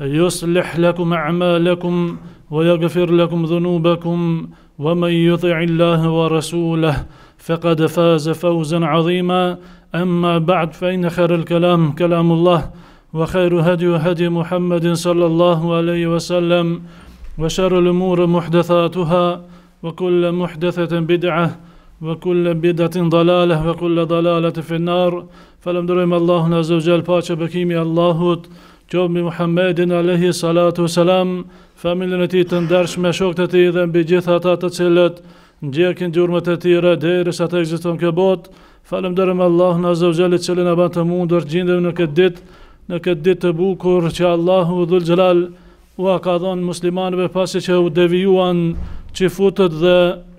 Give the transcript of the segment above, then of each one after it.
يصلح لكم أعمالكم ويغفر لكم ذنوبكم ومن يطع الله ورسوله فقد فاز فوزا عظيما أما بعد فإن خير الكلام كلام الله وخير هدي هدي محمد صلى الله عليه وسلم وشر الأمور محدثاتها وكل محدثة بدعة وكل بدعة ضلالة وكل ضلالة في النار فلم درم الله عز وجل باشا بكيمي الله Qovë mi Muhammedin Alehi Salatu Salam, familin e ti të ndërsh me shokët e ti dhe mbi gjitha ata të cilët, në gjekin gjurëmët e tira, dhejri sa të egziston kë botë, falem dërëm Allah në azogjallit që lëna banë të mundër gjindëm në këtë ditë, në këtë ditë të bukur që Allahu dhul gjelal, u a ka dhonë muslimanëve pasi që u devijuan që futët dhe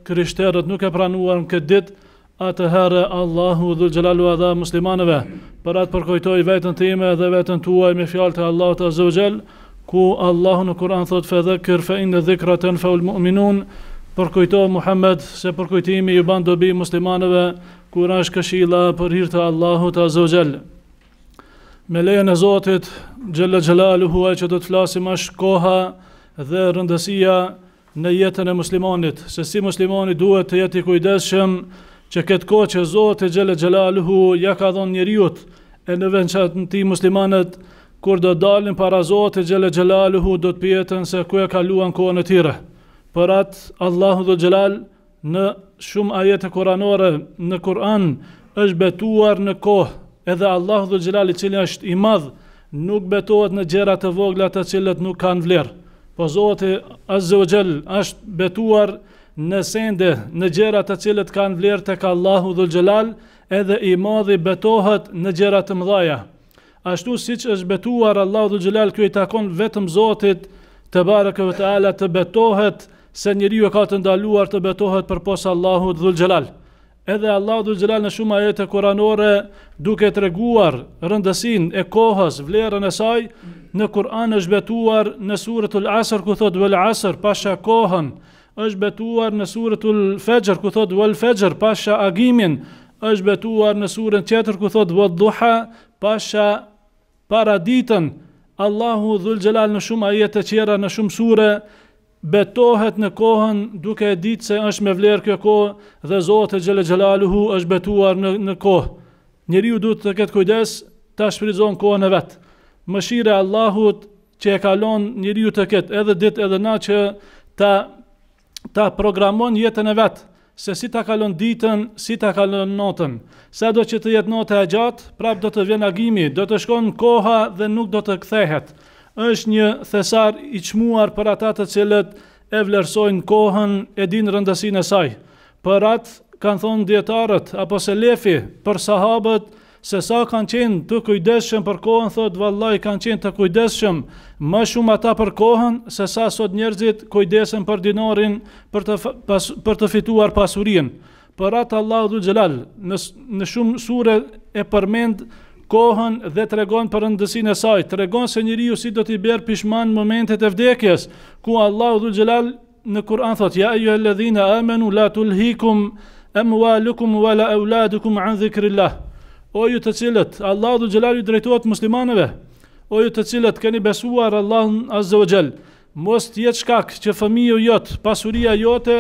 kryshterët nuk e pranuan këtë ditë, atëherë Allahu dhul gjelalu adha muslimaneve për atë përkojtoj vetën time dhe vetën tuaj me fjalë të Allahu të zëvgjel ku Allahu në Kur'an thot fe dhe kër fe inë dhe kratën fe ul mu'minun përkojtoj Muhammed se përkojtimi i bandë dobi muslimaneve kur është këshila për hirtë të Allahu të zëvgjel me lejën e Zotit gjelë gjelalu huaj që do të flasim është koha dhe rëndësia në jetën e muslimanit se si muslimani duhet të jeti kujdeshëm që këtë kohë që Zotë e Gjellë Gjellaluhu ja ka dhonë njëriut e në vend që në ti muslimanët kur do dalin para Zotë e Gjellë Gjellaluhu do të pjetën se ku e kaluan kohë në tire. Për atë Allahu dhe Gjellal në shumë ajete kuranore në Kur'an është betuar në kohë edhe Allahu dhe Gjellal i cilin është i madhë nuk betohet në gjera të vogla të cilët nuk kanë vlerë. Po Zotë e Azze është betuar në në sende në gjera të cilët kanë vlerë të ka Allahu dhul gjelal edhe i madhi betohet në gjera të mdhaja. Ashtu si që është betuar Allahu dhul gjelal kjo i takon vetëm Zotit të barëkëve të ala të betohet se njëri ju ka të ndaluar të betohet për posë Allahu dhul gjelal. Edhe Allahu dhul gjelal në shumë ajete kuranore duke të reguar rëndësin e kohës vlerën e saj në Kur'an është betuar në surët ul asër ku thot vel asër pasha kohën është betuar në surën Al-Fajr ku thot wal fajr pasha agimin, është betuar në surën tjetër ku thot wad duha pasha paraditën. Allahu Dhul gjelal në shumë ajete tjera në shumë sure betohet në kohën duke e ditë se është me vlerë kjo kohë dhe Zoti Gjellë Gjallë është betuar në në kohë. Njeriu duhet të ketë kujdes ta shfrytëzon kohën e vet. Mëshira Allahut që e kalon njeriu të ketë edhe ditë edhe natë që ta programon jetën e vetë, se si ta kalon ditën, si ta kalon notën. Sa do që të jetë notë e gjatë, prap do të vjen agimi, do të shkon koha dhe nuk do të kthehet. është një thesar i qmuar për ata të cilët e vlerësojnë kohën e dinë rëndësine e saj. Për atë, kanë thonë djetarët, apo se lefi, për sahabët, se sa kanë qenë të kujdeshëm për kohën, thot vallaj kanë qenë të kujdeshëm më shumë ata për kohën, se sa sot njerëzit kujdesen për dinarin për të, pas, për të fituar pasurin. Për atë Allah dhul gjelal, në, në shumë sure e përmend kohën dhe të regon për rëndësin e saj, të regon se njëri ju si do t'i berë pishman momentet e vdekjes, ku Allah dhul gjelal në Kur'an thot, ja ju e ledhina amenu, la tulhikum, emualukum, wala euladukum, anë dhikrillah. O ju të cilët, Allahu dhe ju drejtuat muslimaneve, o ju të cilët keni besuar Allahun azze o gjelë, mos të jetë shkak që ju jotë, pasuria jote,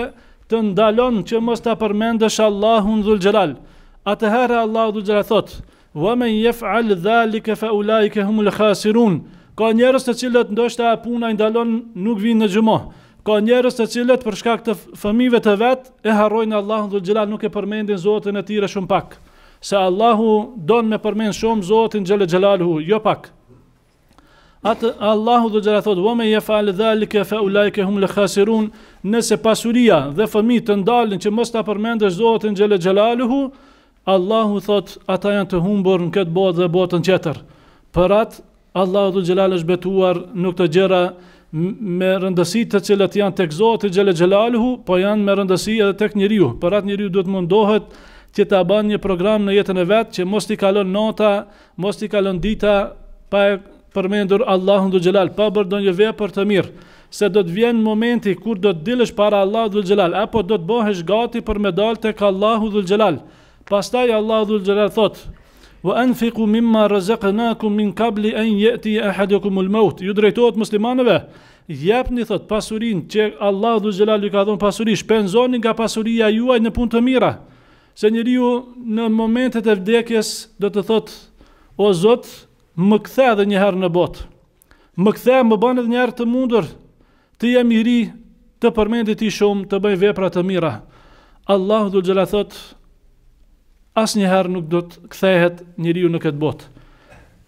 të ndalon që mos të përmendësh Allahun Dhul gjelalu. Atëherë Allahu Dhul gjelalu thotë, Wa men yef'al dhalika fa ulaika humul khasirun. Ka njerëz të cilët ndoshta puna i ndalon nuk vinë në gjumohë, Ka njerëz të cilët për shkak të fëmijëve të vet e harrojnë Allahun Dhul xhelal nuk e përmendin Zotin e tyre shumë pak se Allahu don me përmend shumë Zotin Xhelal Xhelalu, jo pak. Atë Allahu do gjera thotë, vëme je falë dhalike fe ulajke hum le khasirun, nëse pasuria dhe fëmi të ndalin që mos ta përmendësh Zotin zotën gjele Allahu thotë, ata janë të humbur në këtë botë dhe botën tjetër Për atë, Allahu dhe gjelal është betuar nuk të gjera me rëndësi të cilat janë tek Zoti gjele gjelaluhu, po janë me rëndësi edhe tek njeriu Për atë njeriu duhet mundohet që ta bën një program në jetën e vet që mos ti kalon nota, mos ti kalon dita pa e përmendur Allahun dhul xhelal, pa bërë ndonjë vepër të mirë, se do të vjen momenti kur do të dilësh para Allahut dhul xhelal apo do të bëhesh gati për me dal tek Allahu dhul xhelal. Pastaj Allahu dhul xhelal thot: "Wa anfiqu mimma razaqnakum min qabli an yati ahadukum al-maut." Ju drejtohet muslimanëve. Jepni thot pasurinë që Allahu dhul xhelal ju ka dhënë pasuri, shpenzoni nga pasuria juaj në punë të mira se njeriu në momentet e vdekjes do të thotë, o Zot, më kthe edhe një herë në botë. Më kthe, më bën edhe një herë të mundur të jem i ri, të përmendet ti shumë, të bëj vepra të mira. Allahu dhul xhela thot asnjëherë nuk do të kthehet njeriu në këtë botë.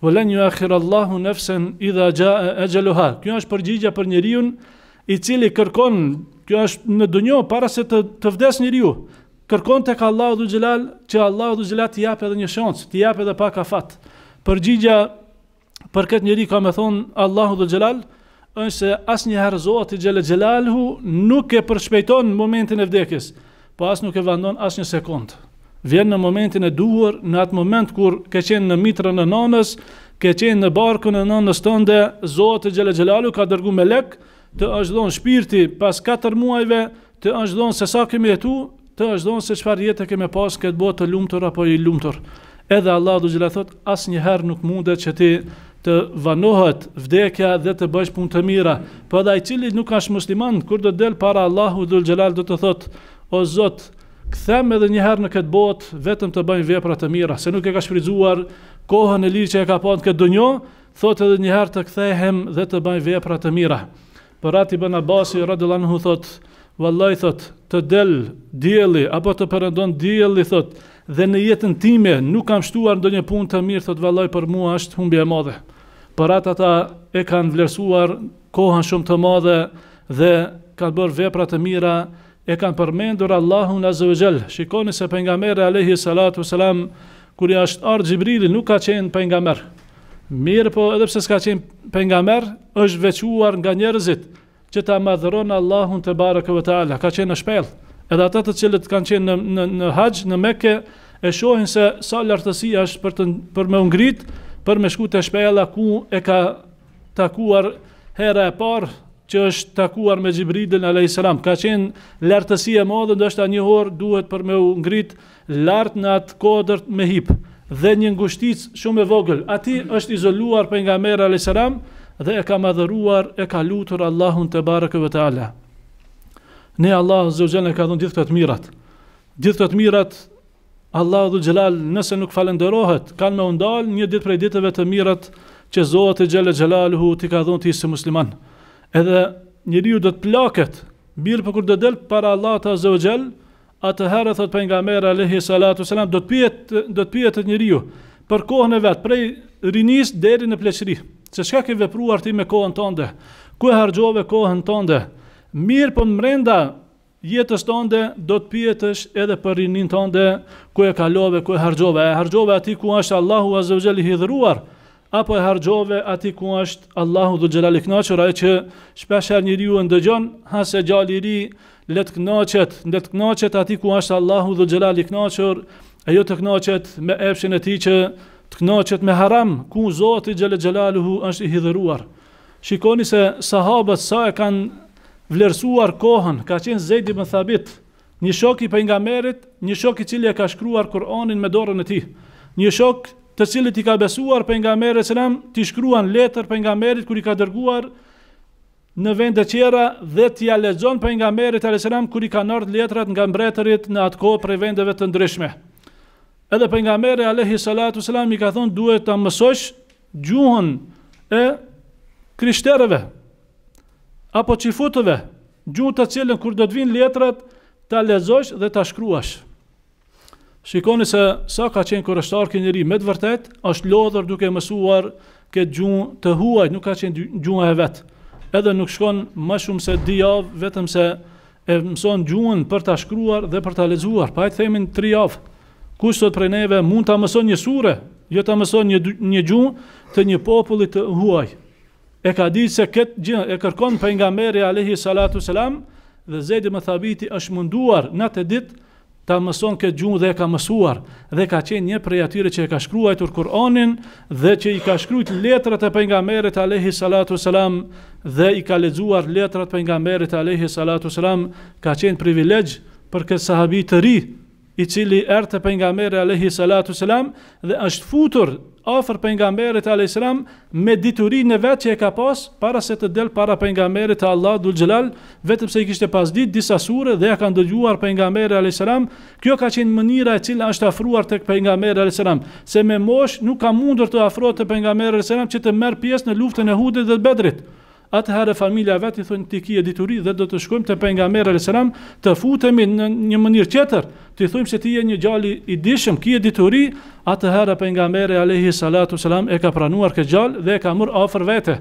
Volen një akhir Allahu nafsan idha jaa ajalha. Kjo është përgjigja për njeriu i cili kërkon, kjo është në dënjo para se të të vdesë njeriu kërkon tek Allahu dhul Gjelal, që Allahu dhul Gjelal t'i jap edhe një shans, t'i jap edhe pak afat. Përgjigja për këtë njerëz ka më thon Allahu dhul Gjelal, është asnjëherë i xhel xhelalu nuk e përshpejton në momentin e vdekjes, po as nuk e vandon as një sekond. Vjen në momentin e duhur, në atë moment kur ke qenë në mitrën e nanës, ke qenë në barkun e nanës tënde, Zoti xhel xhelalu ka dërguar melek të ashdhon shpirti pas 4 muajve të ashdhon se sa kemi jetu të vazhdojnë se çfarë jetë kemë pas këtë botë të lumtur apo i lumtur. Edhe Allahu xhela thot asnjëherë nuk mundet që ti të vanohet vdekja dhe të bësh punë të mira, po edhe ai cili nuk është musliman kur do del para Allahu dhul xhelal do të thot o Zot, kthem edhe një herë në këtë botë vetëm të bëjmë vepra të mira, se nuk e ka shfrytzuar kohën e lirë që e ka pasur këtë dënjo, thot edhe një herë të kthehem dhe të bëj vepra të mira. Për ati ibn Abbas radhiyallahu thot, thotë vallaj thot të del dielli apo të perandon dielli thot dhe në jetën time nuk kam shtuar ndonjë punë të mirë thot vallaj për mua është humbje e madhe por ata ata e kanë vlerësuar kohën shumë të madhe dhe kanë bërë vepra të mira e kanë përmendur Allahun azza wa shikoni se pejgamberi alayhi salatu salam, kur është ardhur gjibrili, nuk ka qenë pejgamber mirë po edhe pse s'ka qenë pejgamber është veçuar nga njerëzit që ta madhëron Allahun të barë këve të ala, ka qenë në shpelë, edhe atët të cilët kanë qenë në, në, në haqë, në meke, e shohin se sa lartësia është për, të, për me ungrit, për me shku të shpela ku e ka takuar hera e parë, që është takuar me Gjibridin në ka qenë lartësia modë, ndë është a një horë duhet për me ungrit lartë në atë kodërt me hipë, dhe një ngushtic shumë e vogël, ati është izoluar për nga mera dhe e ka madhëruar, e ka lutur Allahun të barëkë vë ala. Ne Allah zë gjelën e ka dhënë gjithë këtë mirat. Gjithë këtë mirat, Allah dhu gjelal, nëse nuk falenderohet, kanë me undal një ditë prej ditëve të mirat që Zotë e gjelë gjelal hu t'i ka dhënë t'i si musliman. Edhe njëri ju dhe të plaket, mirë për po kur dhe delë para Allah të zë gjelë, atë herë, thot për nga salatu salam, do të pijet, do të pijet të njeriu për kohën e vet, prej rinis deri në pleqëri që shka ke vepruar ti me kohën tënde, ku e hargjove kohën tënde, mirë për po mrenda jetës tënde, do të pjetësh edhe për rinin tënde, ku e kalove, ku e hargjove, e hargjove ati ku është Allahu Azogjeli hidhruar, apo e hargjove ati ku është Allahu dhe gjelali knaqër, aje që shpesher njëri ju e ndëgjon, hase gjali ri, letë knaqet, letë knaqet ati ku është Allahu dhe gjelali knaqër, e jo të knaqet me epshin e ti që të knoqet me haram, ku Zoti i Gjele është i hidhëruar. Shikoni se sahabët sa e kanë vlerësuar kohën, ka qenë zejdi më thabit, një shok i për nga merit, një shok i cili e ka shkruar Kur'anin me dorën e ti, një shok të cilit i ka besuar për nga merit, t'i shkruan letër për nga merit, i ka dërguar në vend të qera dhe t'i lexon për nga merit, kër i ka ardhur letrat nga mbretërit në atë kohë për vendeve të ndryshme edhe për nga mere Alehi Salatu Selam i ka thonë duhet të mësosh gjuhën e kryshtereve, apo qifutëve, gjuhën të cilën kur do të vinë letrat, ta lezosh dhe ta shkruash. Shikoni se sa ka qenë kërështar kënë njëri, me të vërtet, është lodhër duke mësuar këtë gjuhën të huaj, nuk ka qenë gjuhën e vetë, edhe nuk shkon më shumë se di javë, vetëm se e mëson gjuhën për ta shkruar dhe për ta lezuar, pa e të themin tri javë, Kush sot prej neve mund ta mëson një sure, jo ta mëson një një gjuhë të një populli të huaj. E ka ditë se këtë gjë e kërkon pejgamberi alayhi salatu selam dhe Zejdi më thabiti është munduar në atë ditë ta mëson këtë gjuhë dhe e ka mësuar dhe ka qenë një prej atyre që e ka shkruar Kur'anin dhe që i ka shkruar letrat e pejgamberit alayhi salatu selam dhe i ka lexuar letrat pejgamberit alayhi salatu selam ka qenë privilegj për këtë sahabi të ri i cili erdhi te pejgamberi alayhi salatu selam dhe është futur afër pejgamberit alayhi salam me diturinë vetë që e ka pas para se të del para pejgamberit të Allah dhul gjelal, vetëm se i kishte pas ditë disa sure dhe ja ka dëgjuar pejgamberi alayhi salam kjo ka qenë mënyra e cila është afruar tek pejgamberi alayhi salam se me mosh nuk ka mundur të afrohet të pejgamberi alayhi salam që të merr pjesë në luftën e Hudit dhe të Bedrit atëherë familja vetë i thonë ti ki e dituri dhe do të shkojmë të pengamere e selam të futemi në një mënyrë tjetër, të i thujmë se ti e një gjalli i dishëm, ki e dituri, atëherë pengamere alayhi salatu selam e ka pranuar këtë gjallë dhe e ka mërë afër vete.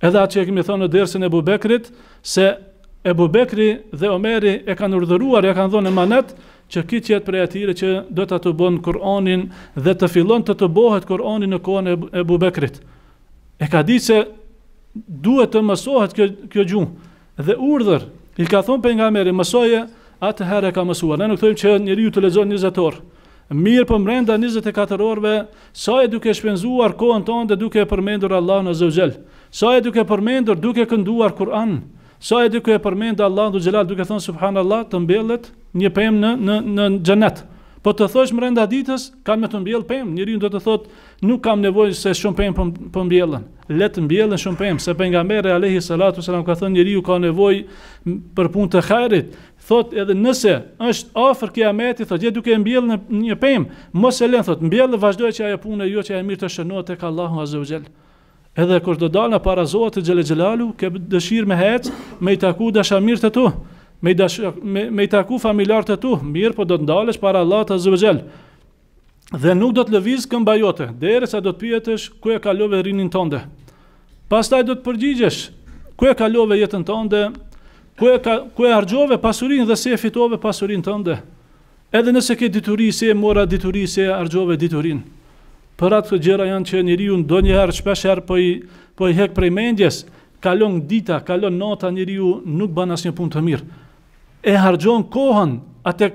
Edhe atë që kemi thonë në dersën e bubekrit, se e bubekri dhe omeri e kanë urdhëruar, e kanë dhënë e manet, që kitë jetë prej atire që do të të bënë Koranin dhe të filon të të bohet Koranin në kohën e bubekrit. E ka ditë se duhet të mësohet kjo, kjo gjuhë. dhe urdhër i ka thonë për nga meri mësoje atë herë e ka mësuar ne nuk thëjmë që njëri ju të lezon 20 orë mirë për po mrenda 24 orëve sa e duke shpenzuar kohën tonë dhe duke përmendur Allah në zëvgjel sa e duke përmendur duke kënduar Kur'an sa e duke përmendur Allah në zëvgjel duke thonë subhanallah të mbellet një pemë në, në, në gjenetë Po të thosh më ditës, kam me të mbjellë pemë, njëri në do të thotë, nuk kam nevojë se shumë pemë për po po mbjellën. Letë të mbjellën shumë pemë, se për nga mere Alehi Salatu, Salam ka thënë njëri u ka nevojë për punë të kajrit, thot edhe nëse është afër kia meti thotë jetë duke mbjellë në një pemë, mos e lën thotë mbjellë vazhdoj që ajo punë jo që ajo mirë të shënohet tek Allahu Azza wa Jell. Edhe kur do dalë para Zotit Xhelel Xhelalu, ke dëshirë me hec, me i taku dashamirët të tu me, dash, me, me i taku familjarë të tu, mirë po do të ndalesh para Allah të zëvëgjel, dhe nuk do të lëviz këmba jote, dere sa do të pjetësh ku e kalove rinin tënde. Pastaj do të përgjigjesh ku e kalove jetën tënde, ku e, ku e argjove pasurin dhe se e fitove pasurin tënde. Edhe nëse ke diturisë e mora diturisë e argjove diturin. Për atë gjëra janë që njëri unë do njëherë, shpesherë, po i, po i hek prej mendjes, kalon dita, kalon nata, njëri unë nuk ban asë një pun të mirë e hargjon kohën atë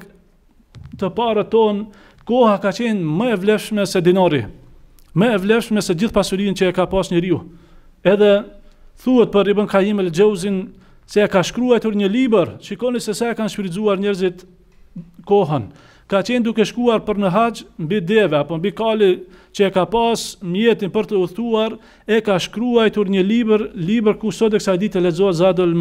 të parë ton, koha ka qenë më e vlefshme se dinari, më e vlefshme se gjithë pasurinë që e ka pas një riu. Edhe thuhet për Ibn Kajim el Gjeuzin se e ka shkruajtur një liber, shikoni se se e kanë shfrytzuar njerëzit kohën. Ka qenë duke shkuar për në haqë mbi deve, apo mbi kali që e ka pas mjetin për të uthuar, e ka shkruajtur një liber, liber ku sot eksa kësa ditë lexohet lezoa Zadol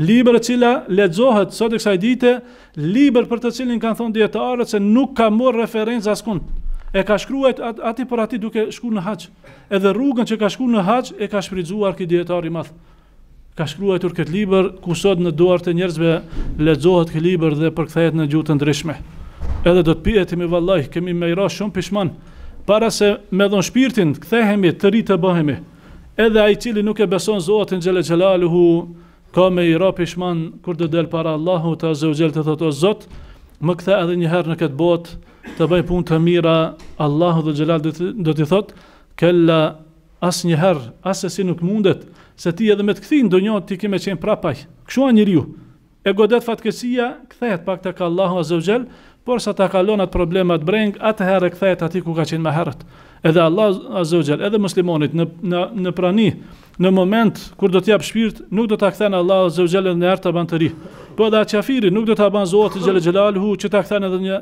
libër e cila lexohet sot kësaj dite, libër për të cilin kanë thonë dietarët se nuk ka marr referencë askund. E ka shkruar aty për aty duke shkuar në hax. Edhe rrugën që ka shkuar në hax e ka shfrytzuar ky dietar i madh. Ka shkruar këtë libër ku sot në duart e njerëzve lexohet ky libër dhe përkthehet në gjuhë të ndryshme. Edhe do të pihet me vallaj, kemi më shumë pishman para se me dhon shpirtin kthehemi të ri të bëhemi. Edhe ai i cili nuk e beson Zotin Xhelel Xhelaluhu, ka me i rapi kur të del para Allahu të azhe të thotë o zot më këthe edhe një herë në këtë bot të bëj pun të mira Allahu dhe gjelal dhe të thotë kella as njëherë, herë as e si nuk mundet se ti edhe me të këthin do një ti kime qenë prapaj këshua një e godet fatkesia këthejt pak të ka Allahu azhe u por sa ta kalonat problemat breng atë herë këthejt ati ku ka qenë me herët edhe Allahu azhe u edhe muslimonit në, në, në prani, në moment kur do të jap shpirt, nuk do ta kthen Allahu Azza wa Jalla në herë të banë ri. Po edhe qafiri nuk do ta banë Zoti Xhelel Xhelalu që ta kthen edhe një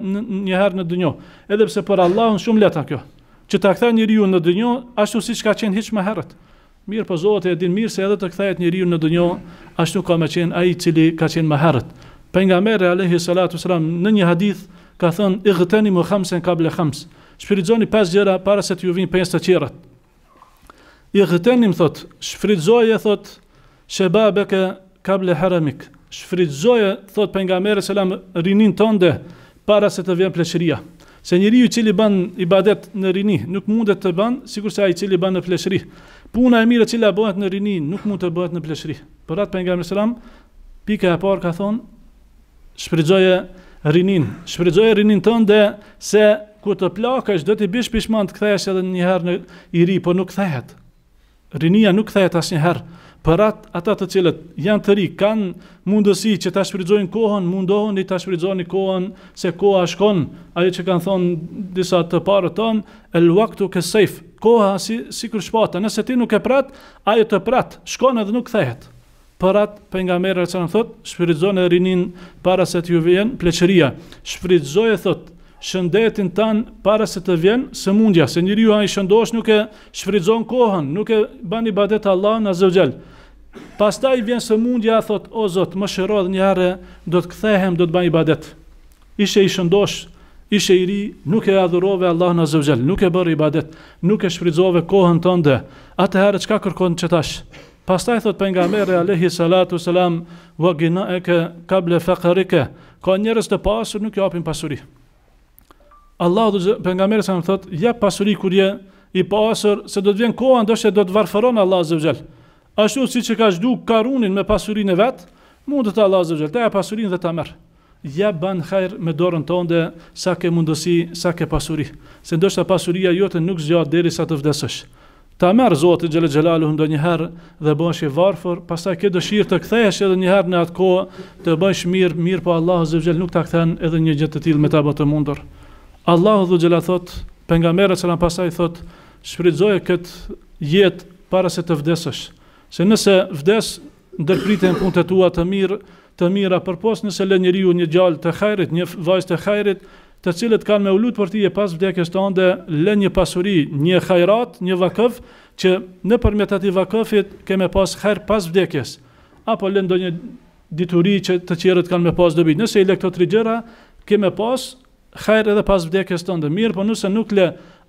një herë në dynjë. Edhe pse për Allahun shumë lehtë kjo. Që ta kthen njeriu në dynjë ashtu siç ka qenë hiç më herët. Mirë po Zoti e din mirë se edhe të kthehet njeriu në dynjë ashtu ka më qenë ai i cili ka qenë më herët. Pejgamberi alayhi Salatu Sallam në një hadith ka thënë igteni mu khamsen qabla khams. Shpirizoni pas gjëra para se të ju vinë pesë të tjera i gëtenim, thot, shfridzoje, thot, shëbabeke kable haramik, shfridzoje, thot, për nga mere selam, rinin tënde, para se të vjen pleshëria. Se njëri ju cili ban i badet në rini, nuk mundet të ban, sikur se a i cili ban në pleshëri. Puna e mire cila bëhet në rini, nuk mund të bëhet në pleshëri. Për atë për nga mere selam, pike e parë ka thonë, shfridzoje rinin, shfridzoje rinin tënde, se kur të plakësh, do të bish pishmant kthehesh edhe një herë në i ri, por nuk kthehet. Rinia nuk thehet as një herë, atë atat të cilët janë të ri, kanë mundësi që ta shprizohin kohën, mundohën i ta shprizohin kohën se koha shkon, ajo që kanë thonë disa të parë tonë, e lua këtu kësejfë, koha si kërë shpata, nëse ti nuk e pratë, ajo të pratë, shkon edhe nuk thehet. atë, për nga e që në thotë, shprizohin e rinin para se të ju vjenë, pleqëria, shprizohin e thotë, shëndetin tanë para se të vjenë së mundja, se njëri ju i shëndosh nuk e shfridzon kohën, nuk e ban i badet Allah në zëvgjel. Pas i vjenë së mundja, a thot, o zot, më shërod njëre, do të këthehem, do të ban i badet. Ishe i shëndosh, ishe i ri, nuk e adhurove Allah në zëvgjel, nuk e bërë i badet, nuk e shfridzove kohën të ndë, atë herë qka kërkon që tashë. Pas i thot, për nga mere, alehi salatu salam, vë gina eke, kable fekërike, ka njërës të pasur, nuk japin pasurih. Allahu dhe pengamere sa më thot, ja pasuri kur je i pasur, se do të vjen koha ndoshe do të varfëron Allah dhe gjelë. Ashtu si që ka zhdu karunin me pasurin e vetë, mundet të Allah dhe gjelë, të e pasurin dhe ta merë. Ja ban hajrë me dorën tonë onde, sa ke mundësi, sa ke pasuri. Se ndoshta pasuria jote nuk zgjatë deri sa të vdesësh. Ta merë zotë i gjelë gjelalu hëndo njëherë dhe bësh i varfër, pasta ke dëshirë të kthejesh edhe njëherë në atë kohë, të bësh mirë, mirë po Allah dhe gjelë nuk ta kthen edhe një gjithë të tilë me ta bëtë mundur. Allahu dhu gjela thot, mere që në pasaj thot, shpridzoje këtë jetë para se të vdesësh. Se nëse vdes, ndërpritin punë të tua të mirë, të mira për posë nëse le njëri një gjallë të hajrit, një vajzë të hajrit, të cilët kanë me ullut për ti e pas vdekjes të ande, le një pasuri, një hajrat, një vakëf, që në përmjet ati vakëfit keme pas hajr pas vdekjes, apo le ndo një dituri që të qërët kanë me pas dobi. Nëse i këto keme pas hajrë edhe pas vdekjes tonë mirë, po nëse nuk le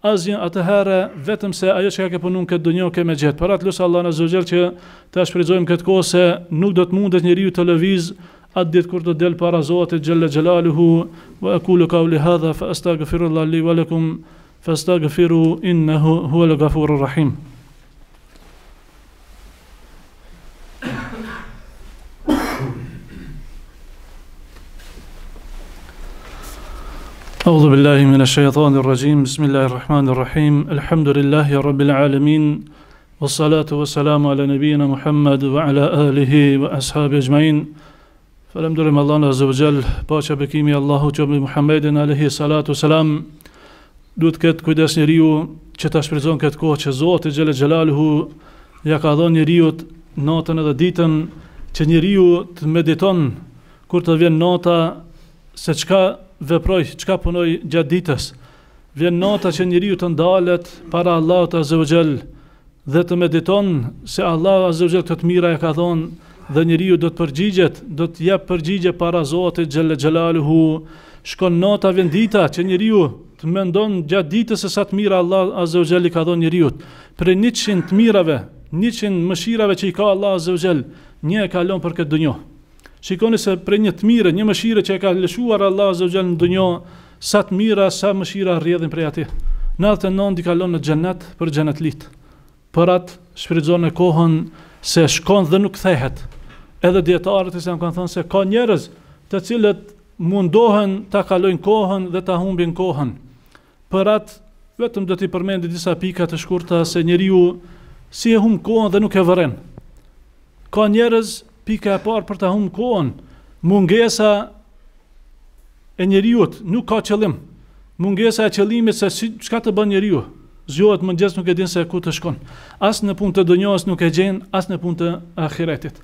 asgjë atëherë vetëm se ajo që ka ke punuar këtë dunjë ke me jetë. Para atë lutsoj Allahun azza wajel që ta shpërzojmë këtë kohë se nuk do të mundet njeriu të lëviz atë ditë kur do del para Zotit xhalla xhelaluhu wa aqulu qawli hadha fa li wa lakum fa innahu huwal ghafurur rahim. أعوذ بالله من الشيطان الرجيم بسم الله الرحمن الرحيم الحمد لله رب العالمين والصلاة والسلام على نبينا محمد وعلى آله وأصحابه أجمعين فلم درم الله عز وجل باشا بكيمي الله جمع محمد عليه الصلاة والسلام دوت كت كدس نريو كتا شبرزون كت كوه كزوت جل جلاله يقاضون نريو ناطن اذا ديتن كنريو تمدتن të ذين ناطا se çka, veproj çka punoj gjatë ditës. Vjen nota që njeriu të ndalet para Allahut Azza wa dhe të mediton se Allahu Azza wa Jall të mira e ka dhënë dhe njeriu do të përgjigjet, do të jap përgjigje para Zotit Xhelel Xhelaluhu. Shkon nota vjen dita që njeriu të mendon gjatë ditës se sa të mira Allahu Azza wa i ka dhënë njeriu. Për 100 të mirave, 100 mëshirave që i ka Allahu Azza wa një e kalon për këtë dunjë. Shikoni se prej një të mire, një mëshire që e ka lëshuar Allah azza wa jall në dunjë, sa të mira, sa mëshira rrjedhin prej atij. 99 di kalon në xhenet për xhenetlit. Për atë shfrytëzon e kohën se shkon dhe nuk kthehet. Edhe dietarët e kanë thënë se ka njerëz të cilët mundohen ta kalojnë kohën dhe ta humbin kohën. Për atë vetëm do t'i përmendi disa pika të shkurta se njeriu si e hum kohën dhe nuk e vëren. Ka njerëz pika e parë për të humbur kohën, mungesa e njeriu nuk ka qëllim. Mungesa e qëllimit se çka të bën njeriu, zgjohet më nuk e din se ku të shkon. As në punë të dënjohës nuk e gjen, as në punë të ahiretit.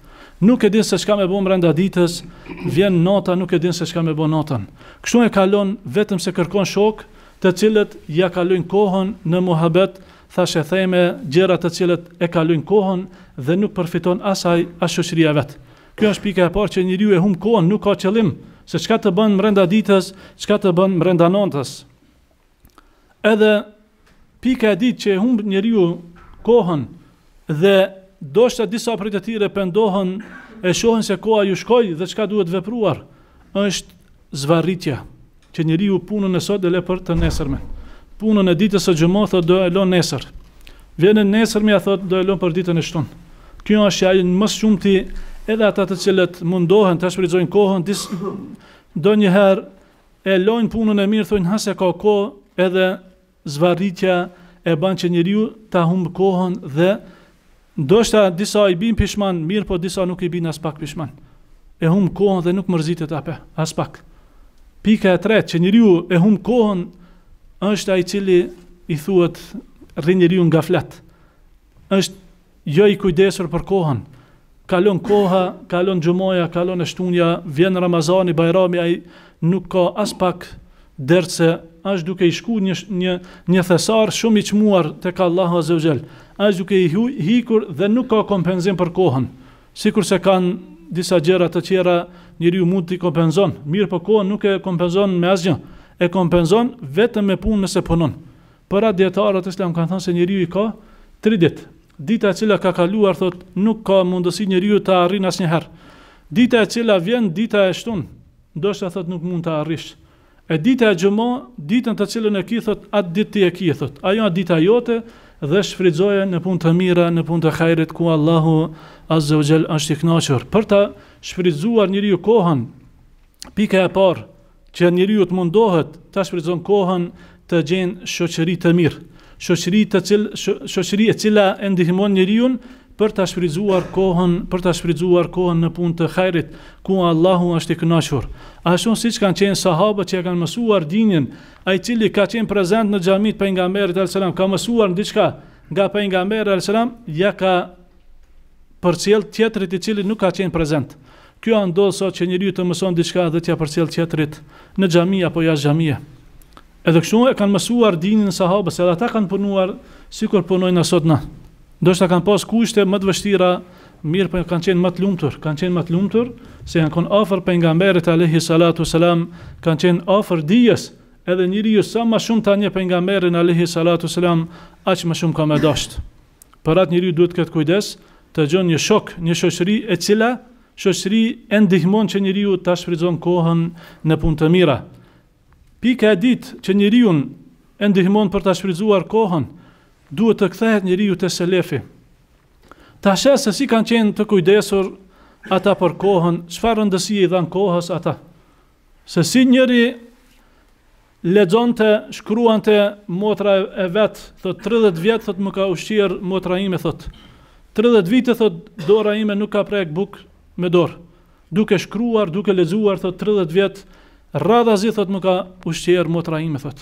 Nuk e din se çka më bën ditës, vjen nota nuk e din se çka më bën natën. Kështu e kalon vetëm se kërkon shok, të cilët ja kalojnë kohën në mohabet, thashë theme gjëra të cilët e kalojnë kohën dhe nuk përfiton asaj as shoqëria vet. Kjo është pika e parë që njeriu e humb kohën, nuk ka qëllim se çka të bën brenda ditës, çka të bën brenda natës. Edhe pika e ditë që e humb njeriu kohën dhe doshta disa prej të tjerë pendohen e shohën se koha ju shkoj dhe çka duhet vepruar është zvarritja që njeriu punën e sot dhe le për të nesërmen punën e ditës së do e lë nesër vjen nesër më ia do e lë për ditën e shtunë Kjo është që ajin mësë shumë ti edhe ata të cilët mundohen të shpërizojnë kohën, do njëherë e lojnë punën e mirë, thujnë hasja ka kohë edhe zvaritja e banë që njëriu të humbë kohën dhe ndoshta disa i bin pishman mirë, po disa nuk i bin as pak pishman. E humbë kohën dhe nuk mërzitet ape, as pak. Pika e tretë që njëriu e humbë kohën është ai cili i thuet rrinjëriu nga fletë. është jo i kujdesur për kohën. Kalon koha, kalon gjumoja, kalon e shtunja, vjen Ramazani, Bajrami, ai nuk ka as pak derse, as duke i shku një, një, një thesar shumë i qmuar tek ka Allah a zëvgjel, as duke i hikur dhe nuk ka kompenzim për kohën, Sikurse se kanë disa gjera të tjera njëri ju mund t'i kompenzon, mirë për po kohën nuk e kompenzon me asgjë, e kompenzon vetëm me punë nëse punon. Për atë e islam kanë thënë se njeriu i ka, 3 ditë, dita e cila ka kaluar thot nuk ka mundësi njeriu ta arrin asnjëherë. Dita e cila vjen dita e shtun, ndoshta thot nuk mund ta arrish. E dita e gjumë, ditën të cilën e ki thot at ditë ti e ki thot. Ajo a dita jote dhe shfrytzoje në punë të mira, në punë të hajrit ku Allahu azza wa është i kënaqur. Për ta shfrytzuar njeriu kohën, pika e parë që njeriu të mundohet ta shfrytzon kohën të gjen shoqëri të mirë shoqëri të cilë, shoqëri e cila e ndihmon njeriu për ta shfrytzuar kohën, për ta shfrytzuar kohën në punë të hajrit, ku Allahu është i kënaqur. Ashtu siç kanë qenë sahabët që kanë mësuar dinjen, ai cili ka qenë prezant në xhamit pejgamberit alayhiselam, ka mësuar diçka nga pejgamberi alayhiselam, ja ka përcjell tjetrit i cili nuk ka qenë prezant. Kjo ndodh sot që njeriu të mëson diçka dhe t'ia përcjell tjetrit në xhami apo jashtë xhamisë. Edhe kështu e kanë mësuar dinin e edhe ata kanë punuar sikur punojnë asot na. Do të kanë pas kushte më të vështira, mirë po kanë qenë më të lumtur, kanë qenë më të lumtur se janë kanë afër pejgamberit alayhi salatu sallam, kanë qenë afër dijes, edhe njeriu sa më shumë ta një pejgamberin alayhi salatu sallam, aq më shumë ka me dashur. Për atë njeriu duhet të kujdes, të gjon një shok, një shoqëri e cila shoqëri e ndihmon që njeriu ta shfrytëzon kohën në punë të mira, Pika e ditë që njeriu e ndihmon për ta shfrytzuar kohën, duhet të kthehet njeriu te selefi. Ta shes se si kanë qenë të kujdesur ata për kohën, çfarë rëndësie i dhan kohës ata. Se si njëri lexonte, shkruante motra e vet, thot 30 vjet thot më ka ushqyer motra ime thot. 30 vite thot dora ime nuk ka prek buk me dorë. Duke shkruar, duke lexuar thot 30 vjet, Radha zi thot më ka ushqer motra ime thot.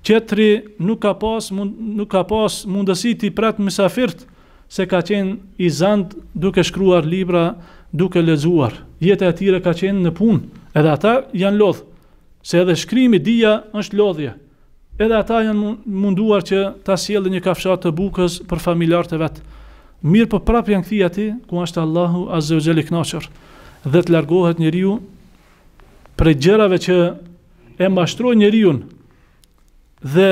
Qetri nuk ka pas mund nuk ka pas mundësi ti prat mysafirt se ka qenë i zant duke shkruar libra, duke lexuar. Jeta e tyre ka qenë në punë, edhe ata janë lodh. Se edhe shkrimi dia është lodhje. Edhe ata janë munduar që ta sjellin një kafshat të bukës për familjarët e vet. Mirë po prapë janë kthi aty ku është Allahu Azza wa Jalla i kënaqur dhe të largohet njeriu për gjërave që e mashtrojnë njeriu dhe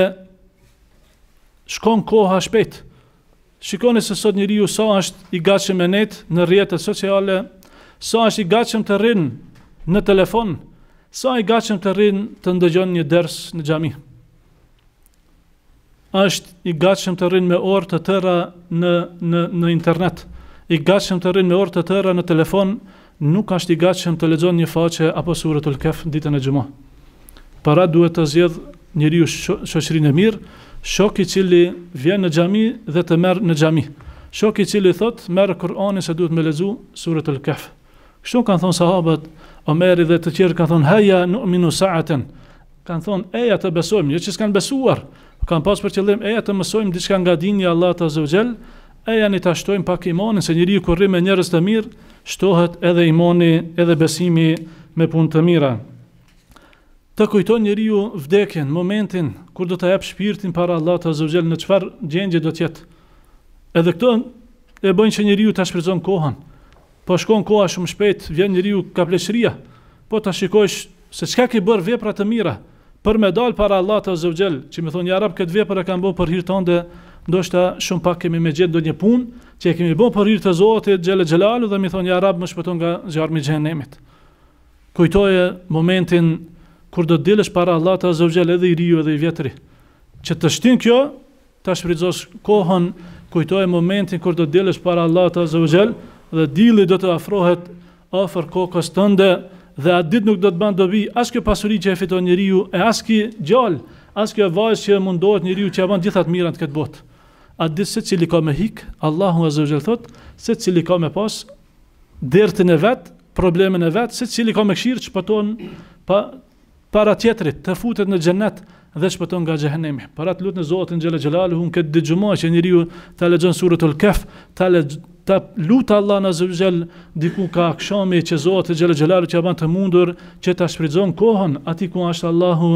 shkon koha shpejt. Shikoni se sot njeriu sa është i gatshëm me net në rrjetet sociale, sa është i gatshëm të rrin në telefon, sa i gatshëm të rrin të ndëgjon një ders në xhami. Është i gatshëm të rrin me orë të tëra në në në internet, i gatshëm të rrin me orë të tëra në telefon, nuk ka sti gatshëm të lexon një faqe apo suratul kaf ditën e xumë. Para duhet të zgjedh njeriu shoqërinë e mirë, shok i cili vjen në xhami dhe të merr në xhami. Shok i cili thot merr Kur'anin se duhet me lexu suratul kaf. Kështu kanë thon sahabët, Omeri dhe të tjerë kanë thon heja nu'minu sa'atan. Kan thon e ja të besojmë, jo që s'kan besuar. Kan pas për qëllim e të mësojmë diçka nga dini i ta azza E të ashtojnë pak imanin, se njëri ju kurri me njërës të mirë, shtohet edhe imani, edhe besimi me punë të mira. Të kujton njeriu vdekjen, momentin, kur do të jap shpirtin para Allah të zëvgjel, në qëfar gjendje do tjetë. Edhe këto e bëjnë që njeriu ta të kohën, po shkon koha shumë shpejt, vjen njeriu ka pleshria, po të shikojsh se çka ki bërë vepra të mira, për me dalë para Allah të zëvgjel, që më thonë një arab këtë vepra e kam bërë për hir për hirtonde, ndoshta shumë pak kemi me gjetë do një punë që e kemi bën për hir të Zotit xhel xhelalu dhe më thonë ja Arab më shpëton nga zjarmi i xhenemit. Kujtoje momentin kur do të dilësh para Allahut azza wa edhe i riu edhe i vjetri. Që të shtin kjo, ta shfrytëzosh kohën, kujtoje momentin kur do të dilësh para Allahut azza wa dhe dilli do të afrohet afër kokës tënde dhe atë ditë nuk do të bën dobi as kjo pasuri që e fiton njeriu e as kjo gjallë, as kjo vajzë që mundohet njeriu që ia gjithatë mirën të këtë botë a di se cili ka me hik, Allahu e zëvgjel thot, se cili ka me pas, dertin e vet, problemin e vet, se cili ka me këshirë, që pëton pa, para tjetrit, të futet në gjennet, dhe që pëton nga gjehenemi. Para të lutë në Zotin Gjela Gjelalu, unë këtë dy gjumaj që njëri ju të legjën surët të lkef, të legjën, ta lut Allah na zëvgjel diku ka akshami që Zoti xhelal xhelal që ban të mundur që ta shfrytëzon kohën aty ku është Allahu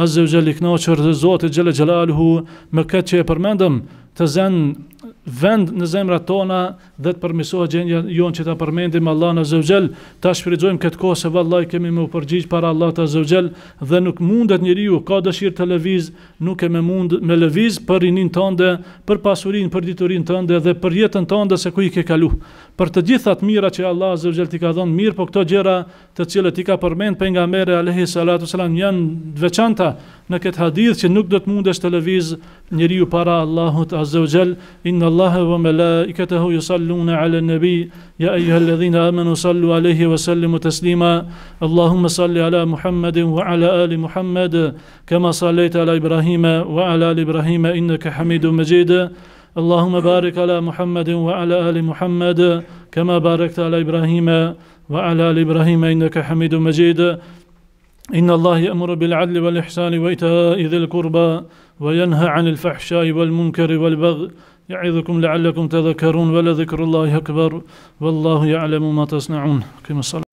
azzeh xhelal i kënaqur dhe Zoti xhelal xhelaluhu me këtë që e përmendëm të zën vend në zemrat tona dhe të përmisoha gjenja jonë që ta përmendim Allah në zëvgjel, ta shfridzojmë këtë kohë se vallaj kemi më përgjigj para Allah të zëvgjel dhe nuk mundet njëri ju ka dëshirë të leviz, nuk e me mund me leviz për rinin tënde, për pasurin, për diturin tënde dhe për jetën tënde se ku i ke kalu. Për të gjithat mira që Allah zëvgjel ti ka dhonë mirë, po këto gjera të cilët ti ka përmend për nga mere, a.s. janë veçanta, në këtë hadith që nuk do të mundesh të lëviz njeri ju para Allahut Azza inna Allahe wa me la i këtë hu ju sallu në ale nëbi ja e juhe ledhina sallu aleyhi wa sallimu teslima Allahumme salli ala Muhammedin wa ala ali Muhammed Kama sallajt ala Ibrahima wa ala ali Ibrahima inna ka hamidu me gjede Allahumme barik ala Muhammedin wa ala ali Muhammed Kama barik ala Ibrahima wa ala ali Ibrahima inna ka hamidu me gjede إن الله يأمر بالعدل والإحسان وإيتاء ذي القربى وينهى عن الفحشاء والمنكر والبغي يعظكم لعلكم تذكرون ولذكر الله أكبر والله يعلم ما تصنعون كما